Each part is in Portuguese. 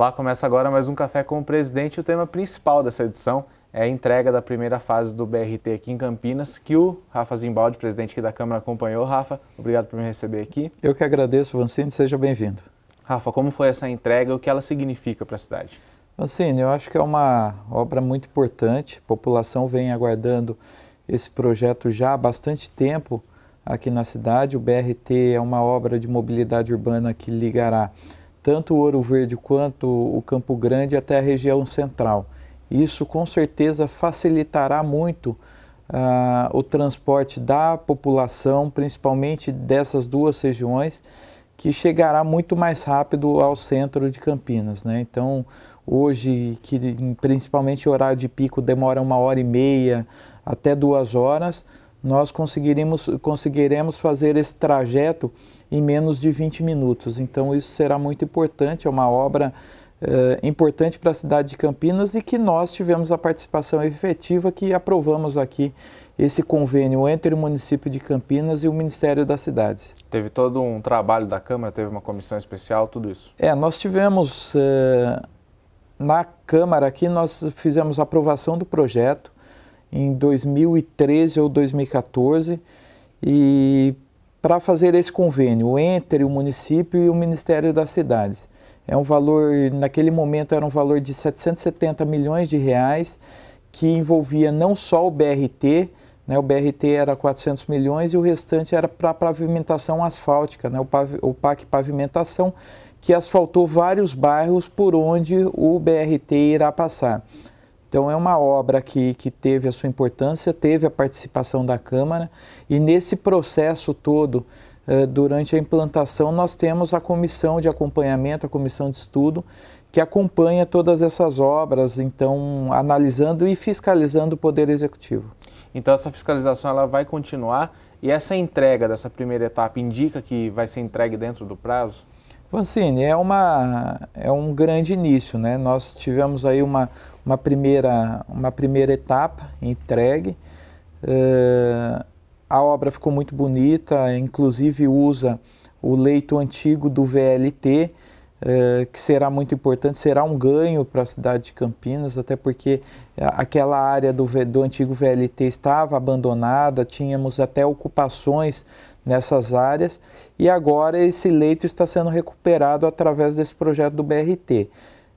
Olá, começa agora mais um Café com o Presidente. O tema principal dessa edição é a entrega da primeira fase do BRT aqui em Campinas, que o Rafa Zimbaldi, presidente aqui da Câmara, acompanhou. Rafa, obrigado por me receber aqui. Eu que agradeço, Vancine, seja bem-vindo. Rafa, como foi essa entrega e o que ela significa para a cidade? Vancine, eu acho que é uma obra muito importante. A população vem aguardando esse projeto já há bastante tempo aqui na cidade. O BRT é uma obra de mobilidade urbana que ligará tanto o Ouro Verde quanto o Campo Grande até a região central. Isso com certeza facilitará muito Uh, o transporte da população, principalmente dessas duas regiões, que chegará muito mais rápido ao centro de Campinas. Né? Então, hoje, que principalmente o horário de pico demora uma hora e meia até duas horas, nós conseguiremos, conseguiremos fazer esse trajeto em menos de 20 minutos. Então, isso será muito importante, é uma obra eh, importante para a cidade de Campinas e que nós tivemos a participação efetiva que aprovamos aqui esse convênio entre o município de Campinas e o Ministério das Cidades. Teve todo um trabalho da Câmara, teve uma comissão especial, tudo isso? É, nós tivemos. Eh, na Câmara aqui, nós fizemos aprovação do projeto, em 2013 ou 2014 e para fazer esse convênio entre o município e o Ministério das Cidades. É um valor, naquele momento era um valor de 770 milhões de reais, que envolvia não só o BRT, né, o BRT era 400 milhões e o restante era para pavimentação asfáltica, né, o, pav, o PAC Pavimentação, que asfaltou vários bairros por onde o BRT irá passar. Então é uma obra que, que teve a sua importância, teve a participação da Câmara e nesse processo todo, eh, durante a implantação, nós temos a comissão de acompanhamento, a comissão de estudo, que acompanha todas essas obras, então analisando e fiscalizando o Poder Executivo. Então essa fiscalização ela vai continuar e essa entrega dessa primeira etapa indica que vai ser entregue dentro do prazo? Vancini, é, uma, é um grande início, né? Nós tivemos aí uma, uma, primeira, uma primeira etapa entregue. Uh, a obra ficou muito bonita, inclusive usa o leito antigo do VLT, é, que será muito importante, será um ganho para a cidade de Campinas, até porque eh, aquela área do, do antigo VLT estava abandonada, tínhamos até ocupações nessas áreas, e agora esse leito está sendo recuperado através desse projeto do BRT. É,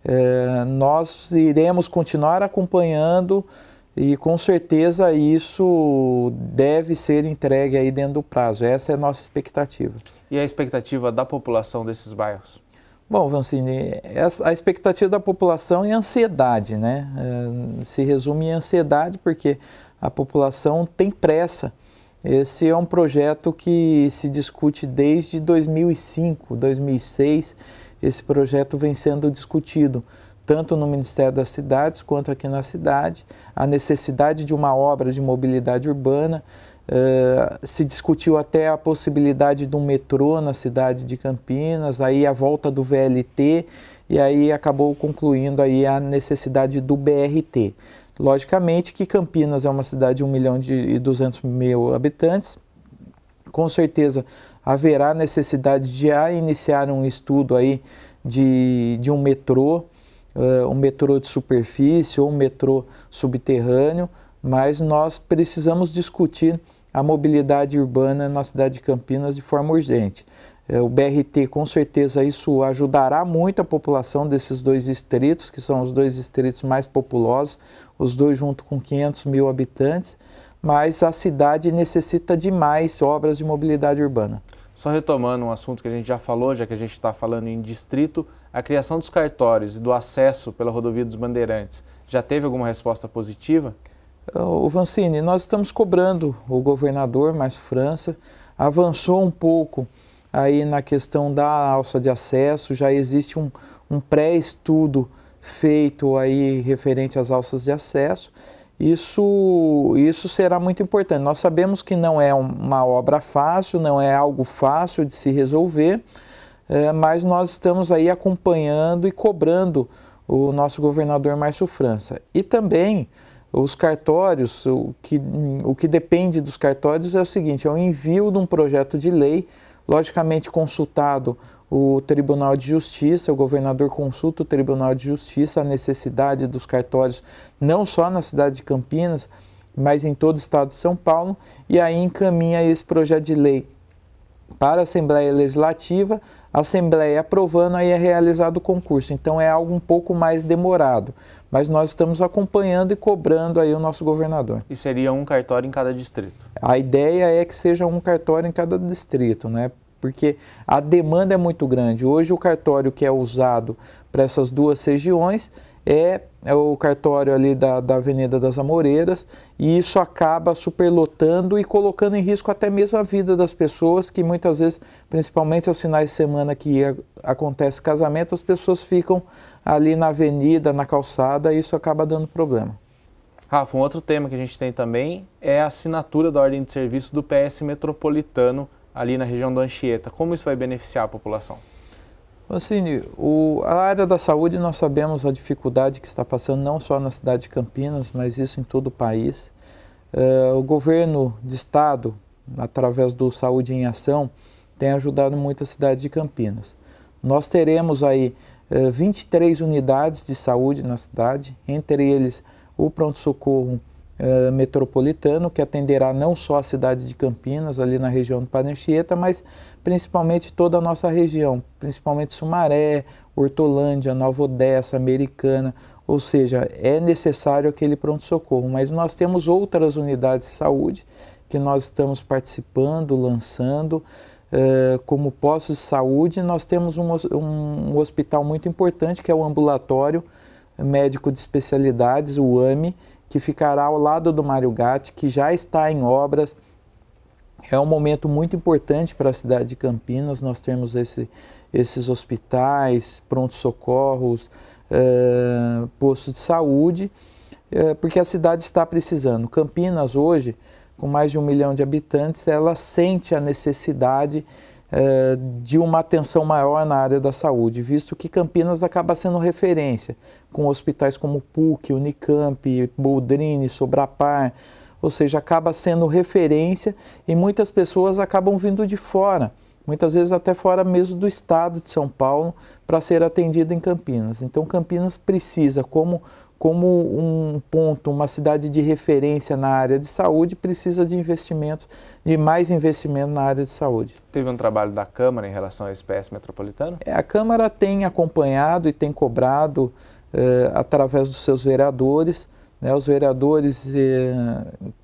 eh, nós iremos continuar acompanhando e com certeza isso deve ser entregue aí dentro do prazo. Essa é a nossa expectativa. E a expectativa da população desses bairros? Bom, Vancini, a expectativa da população é ansiedade, né? É, se resume em ansiedade porque a população tem pressa. Esse é um projeto que se discute desde 2005, 2006. Esse projeto vem sendo discutido tanto no Ministério das Cidades quanto aqui na cidade. A necessidade de uma obra de mobilidade urbana eh, se discutiu até a possibilidade de um metrô na cidade de Campinas, aí a volta do VLT e aí acabou concluindo aí a necessidade do BRT. Logicamente que Campinas é uma cidade de 1 milhão e 200 mil habitantes, com certeza haverá necessidade de iniciar um estudo aí de, de um metrô, uh, um metrô de superfície ou um metrô subterrâneo, mas nós precisamos discutir a mobilidade urbana na cidade de Campinas de forma urgente. É, o BRT, com certeza, isso ajudará muito a população desses dois distritos, que são os dois distritos mais populosos, os dois junto com 500 mil habitantes, mas a cidade necessita de mais obras de mobilidade urbana. Só retomando um assunto que a gente já falou, já que a gente está falando em distrito, a criação dos cartórios e do acesso pela rodovia dos Bandeirantes, já teve alguma resposta positiva? O Vancini, nós estamos cobrando o governador mais França, avançou um pouco aí na questão da alça de acesso, já existe um, um pré-estudo feito aí referente às alças de acesso. Isso, isso será muito importante. Nós sabemos que não é uma obra fácil, não é algo fácil de se resolver, é, mas nós estamos aí acompanhando e cobrando o nosso governador Márcio França. E também os cartórios, o que, o que depende dos cartórios é o seguinte: é o envio de um projeto de lei, logicamente consultado o Tribunal de Justiça, o governador consulta o Tribunal de Justiça a necessidade dos cartórios, não só na cidade de Campinas, mas em todo o estado de São Paulo, e aí encaminha esse projeto de lei para a Assembleia Legislativa. Assembleia aprovando, aí é realizado o concurso. Então é algo um pouco mais demorado. Mas nós estamos acompanhando e cobrando aí o nosso governador. E seria um cartório em cada distrito? A ideia é que seja um cartório em cada distrito, né? Porque a demanda é muito grande. Hoje o cartório que é usado para essas duas regiões é, é o cartório ali da, da Avenida das Amoreiras e isso acaba superlotando e colocando em risco até mesmo a vida das pessoas que muitas vezes, principalmente aos finais de semana que a, acontece casamento, as pessoas ficam ali na avenida, na calçada e isso acaba dando problema. Rafa, um outro tema que a gente tem também é a assinatura da ordem de serviço do PS Metropolitano ali na região do Anchieta. Como isso vai beneficiar a população? assim o, a área da saúde nós sabemos a dificuldade que está passando, não só na cidade de Campinas, mas isso em todo o país. Uh, o governo de estado, através do Saúde em Ação, tem ajudado muito a cidade de Campinas. Nós teremos aí uh, eh, 23 unidades de saúde na cidade, entre eles o pronto-socorro eh, metropolitano que atenderá não só a cidade de Campinas, ali na região do Paranchieta, mas principalmente toda a nossa região, principalmente Sumaré, Hortolândia, Nova Odessa, Americana, ou seja, é necessário aquele pronto-socorro, mas nós temos outras unidades de saúde que nós estamos participando, lançando, eh, como postos de saúde, nós temos um, um, hospital muito importante que é o Ambulatório Médico de Especialidades, o AME, que ficará ao lado do Mário Gatti, que já está em obras. É um momento muito importante para a cidade de Campinas, nós temos esse, esses hospitais, prontos-socorros, é, eh, postos de saúde, é, porque a cidade está precisando. Campinas hoje, com mais de um milhão de habitantes, ela sente a necessidade eh, de uma atenção maior na área da saúde, visto que Campinas acaba sendo referência, com hospitais como PUC, Unicamp, Boldrini, Sobrapar, ou seja, acaba sendo referência e muitas pessoas acabam vindo de fora, muitas vezes até fora mesmo do estado de São Paulo, para ser atendida em Campinas. Então, Campinas precisa, como como um ponto, uma cidade de referência na área de saúde, precisa de investimento, de mais investimento na área de saúde. Teve um trabalho da Câmara em relação à espécie metropolitana? É, a Câmara tem acompanhado e tem cobrado eh, através dos seus vereadores, né, os vereadores, eh,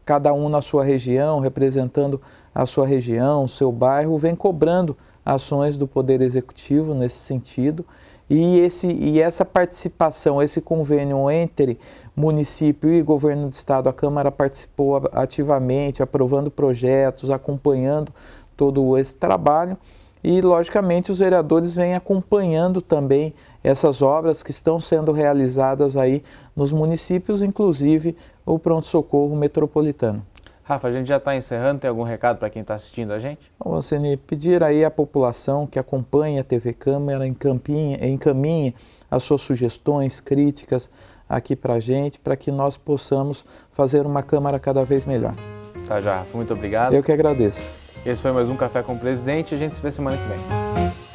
cada um na sua região, representando a sua região, o seu bairro, vem cobrando ações do Poder Executivo nesse sentido. E, esse, e essa participação, esse convênio entre município e governo do estado, a Câmara participou ativamente, aprovando projetos, acompanhando todo esse trabalho. E, logicamente, os vereadores vêm acompanhando também essas obras que estão sendo realizadas aí nos municípios, inclusive o pronto-socorro metropolitano. Rafa, a gente já está encerrando, tem algum recado para quem está assistindo a gente? Bom, Alcine, pedir aí à população que acompanha a TV Câmara, encaminhe, encaminhe as suas sugestões, críticas aqui para a gente, para que nós possamos fazer uma Câmara cada vez melhor. Tá já, Rafa, muito obrigado. Eu que agradeço. Esse foi mais um Café com o Presidente, a gente se vê semana que vem.